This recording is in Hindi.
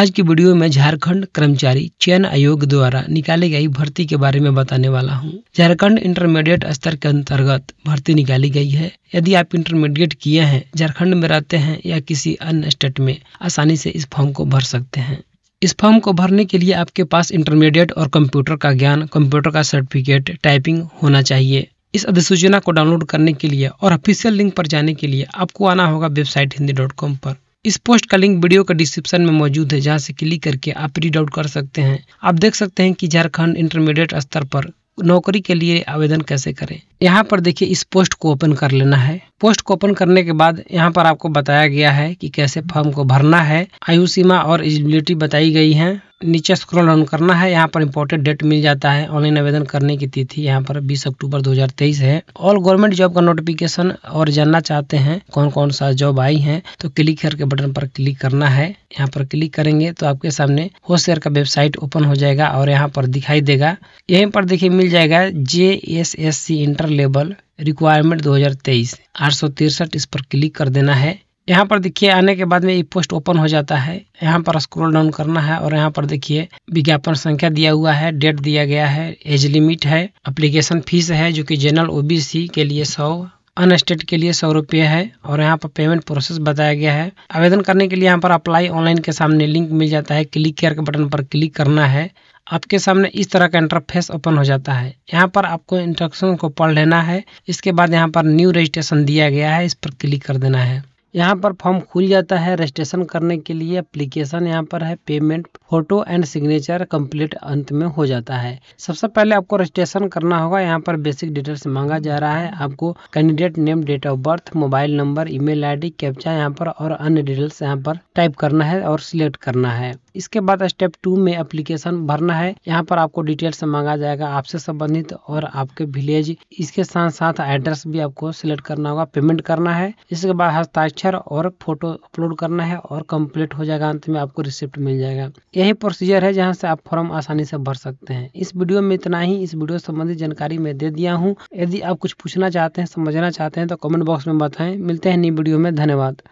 आज की वीडियो में झारखंड कर्मचारी चयन आयोग द्वारा निकाली गई भर्ती के बारे में बताने वाला हूं। झारखंड इंटरमीडिएट स्तर के अंतर्गत भर्ती निकाली गई है यदि आप इंटरमीडिएट किए हैं झारखंड में रहते हैं या किसी अन्य स्टेट में आसानी से इस फॉर्म को भर सकते हैं इस फॉर्म को भरने के लिए आपके पास इंटरमीडिएट और कंप्यूटर का ज्ञान कंप्यूटर का सर्टिफिकेट टाइपिंग होना चाहिए इस अधिसूचना को डाउनलोड करने के लिए और ऑफिशियल लिंक पर जाने के लिए आपको आना होगा वेबसाइट हिंदी डॉट कॉम पर इस पोस्ट का लिंक वीडियो का डिस्क्रिप्शन में मौजूद है जहां से क्लिक करके आप रीड आउट कर सकते हैं आप देख सकते हैं कि झारखंड इंटरमीडिएट स्तर पर नौकरी के लिए आवेदन कैसे करें यहाँ पर देखिए इस पोस्ट को ओपन कर लेना है पोस्ट को ओपन करने के बाद यहाँ पर आपको बताया गया है कि कैसे फॉर्म को भरना है आयु सीमा और एलिजिबिलिटी बताई गई है नीचे स्क्रॉल ऑन करना है यहाँ पर इम्पोर्टेंट डेट मिल जाता है ऑनलाइन आवेदन करने की तिथि यहाँ पर 20 अक्टूबर 2023 है ऑल गवर्नमेंट जॉब का नोटिफिकेशन और जानना चाहते हैं कौन कौन सा जॉब आई है तो क्लिक करके बटन पर क्लिक करना है यहाँ पर क्लिक करेंगे तो आपके सामने होस्ट का वेबसाइट ओपन हो जाएगा और यहाँ पर दिखाई देगा यहीं पर देखिए मिल जाएगा J S S C inter level requirement 2023 आठ इस पर क्लिक कर देना है यहाँ पर देखिए आने के बाद में ये पोस्ट ओपन हो जाता है यहाँ पर स्क्रॉल डाउन करना है और यहाँ पर देखिए विज्ञापन संख्या दिया हुआ है डेट दिया गया है एज लिमिट है अप्लीकेशन फीस है जो कि जनरल ओबीसी के लिए सौ अनस्टेट के लिए सौ रुपये है और यहाँ पर पेमेंट प्रोसेस बताया गया है आवेदन करने के लिए यहाँ पर अप्लाई ऑनलाइन के सामने लिंक मिल जाता है क्लिक केयर के बटन पर क्लिक करना है आपके सामने इस तरह का इंटरफेस ओपन हो जाता है यहाँ पर आपको इंस्ट्रक्शन को पढ़ लेना है इसके बाद यहाँ पर न्यू रजिस्ट्रेशन दिया गया है इस पर क्लिक कर देना है यहाँ पर फॉर्म खुल जाता है रजिस्ट्रेशन करने के लिए एप्लीकेशन यहाँ पर है payment photo and signature complete अंत में हो जाता है सबसे पहले आपको रजिस्ट्रेशन करना होगा यहाँ पर बेसिक डिटेल्स मांगा जा रहा है आपको candidate name date of birth mobile number email ID captcha यहाँ पर और अन्य डिटेल्स यहाँ पर टाइप करना है और सिलेक्ट करना है इसके बाद स्टेप टू में एप्लीकेशन भरना है यहाँ पर आपको डिटेल से मांगा जाएगा आपसे संबंधित और आपके विलेज इसके साथ साथ एड्रेस भी आपको सिलेक्ट करना होगा पेमेंट करना है इसके बाद हस्ताक्षर और फोटो अपलोड करना है और कंप्लीट हो जाएगा अंत में आपको रिसिप्ट मिल जाएगा यही प्रोसीजर है जहाँ से आप फॉर्म आसानी से भर सकते हैं इस वीडियो में इतना ही इस वीडियो संबंधित जानकारी मैं दे दिया हूँ यदि आप कुछ पूछना चाहते हैं समझना चाहते हैं तो कमेंट बॉक्स में बताएं मिलते हैं नई वीडियो में धन्यवाद